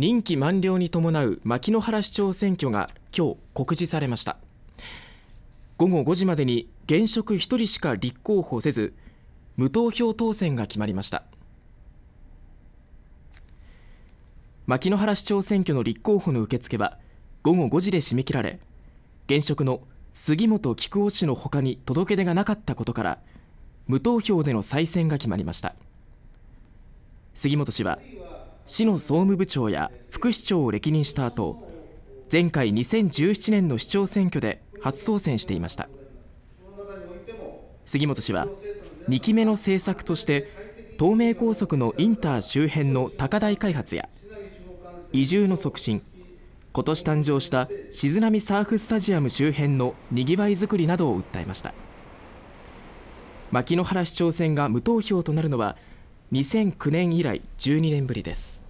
任期満了に伴う牧之原市長選挙が今日告示されました午後5時までに現職1人しか立候補せず無投票当選が決まりました牧之原市長選挙の立候補の受付は午後5時で締め切られ現職の杉本菊夫氏のほかに届け出がなかったことから無投票での再選が決まりました杉本氏は市の総務部長や副市長を歴任した後前回2017年の市長選挙で初当選していました杉本氏は2期目の政策として東名高速のインター周辺の高台開発や移住の促進今年誕生した静波サーフスタジアム周辺のにぎわいづくりなどを訴えました牧之原市長選が無投票となるのは2009年以来12年ぶりです